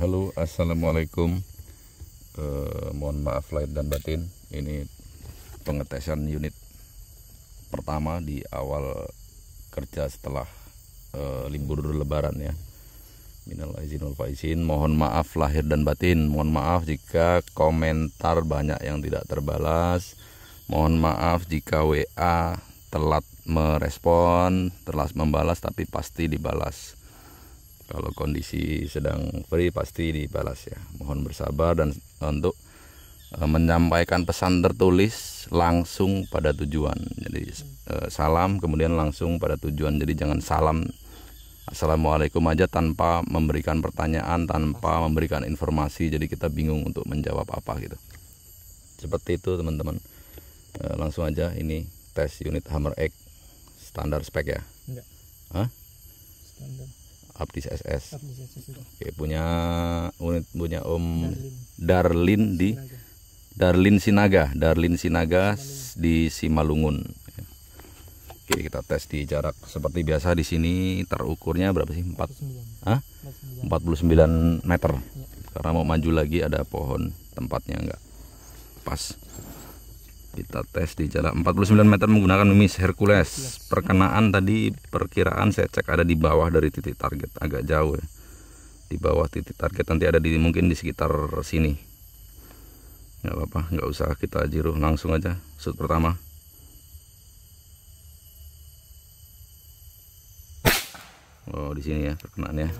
Halo assalamualaikum eh, Mohon maaf lahir dan batin Ini pengetesan unit Pertama di awal kerja setelah eh, libur lebaran ya Minal izin wal faizin Mohon maaf lahir dan batin Mohon maaf jika komentar banyak yang tidak terbalas Mohon maaf jika WA telat merespon Telat membalas tapi pasti dibalas kalau kondisi sedang free pasti dibalas ya mohon bersabar dan untuk eh, menyampaikan pesan tertulis langsung pada tujuan jadi eh, salam kemudian langsung pada tujuan jadi jangan salam assalamualaikum aja tanpa memberikan pertanyaan tanpa memberikan informasi jadi kita bingung untuk menjawab apa gitu seperti itu teman-teman eh, langsung aja ini tes unit hammer egg standar spek ya? Enggak. Hah? Standar. Abdis SS. Abdis SS Oke, punya unit punya Om Darlin, Darlin di Darlin Sinaga, Darlin Sinaga Simalungun. di Simalungun. Oke, kita tes di jarak seperti biasa di sini terukurnya berapa sih? 4 49. Hah? 49 meter. Ya. Karena mau maju lagi ada pohon tempatnya enggak pas kita tes di jarak 49 meter menggunakan mis Hercules perkenaan tadi perkiraan saya cek ada di bawah dari titik target agak jauh ya. di bawah titik target nanti ada di mungkin di sekitar sini nggak apa-apa nggak usah kita jiru langsung aja shoot pertama oh di sini ya perkenaannya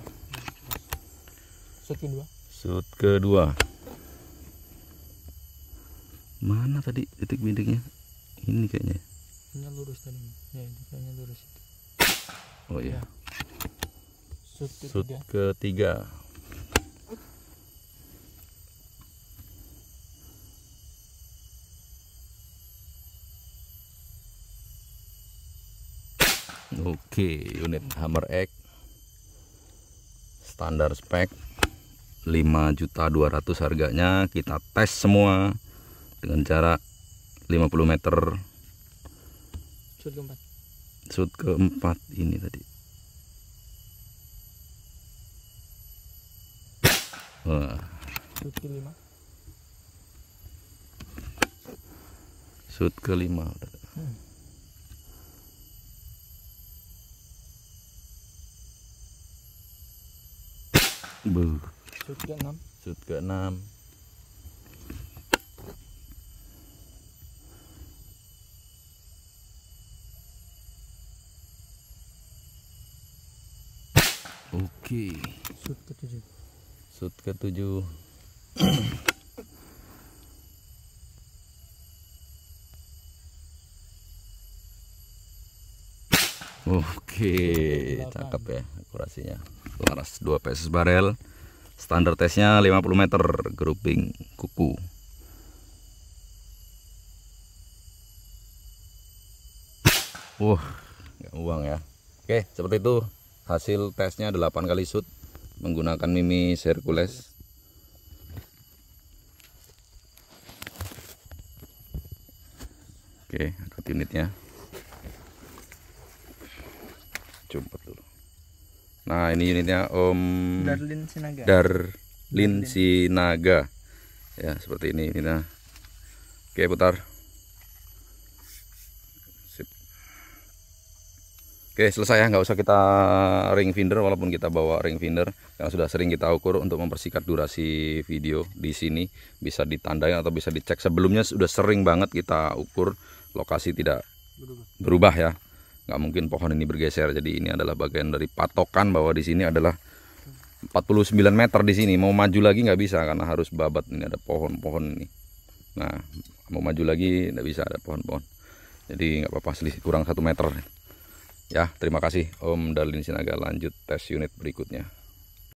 shoot kedua shoot kedua mana tadi titik bintiknya ini kayaknya ya. ini kan lurus tadi ya kayaknya lurus itu oh iya Sudut sud ketiga, ketiga. Oke, unit Hammer X standar spek 5.200 harganya kita tes semua dengan jarak 50 meter sud keempat sud keempat ini tadi sud ke kelima sud kelima hmm. Buh. shoot ke enam shoot ke enam Oke. Okay. Shoot ke-7. Shoot ke-7. Oke, okay. cakep ya akurasinya. Laras 2 PS barel. Standar tesnya 50 meter grouping kuku. Wah, uh, uang ya. Oke, okay, seperti itu hasil tesnya 8 kali shoot menggunakan mimi Hercules oke angkat unitnya jumpet dulu nah ini unitnya Om Darlin Sinaga Darlin Sinaga ya seperti ini nah oke putar Oke selesai ya nggak usah kita ring finder walaupun kita bawa ring finder yang sudah sering kita ukur untuk mempersingkat durasi video di sini bisa ditandai atau bisa dicek sebelumnya sudah sering banget kita ukur lokasi tidak berubah ya nggak mungkin pohon ini bergeser jadi ini adalah bagian dari patokan bahwa di sini adalah 49 meter di sini mau maju lagi nggak bisa karena harus babat ini ada pohon-pohon ini nah mau maju lagi nggak bisa ada pohon-pohon jadi nggak apa-apa selisih kurang satu meter Ya, terima kasih Om dalin Sinaga. Lanjut tes unit berikutnya.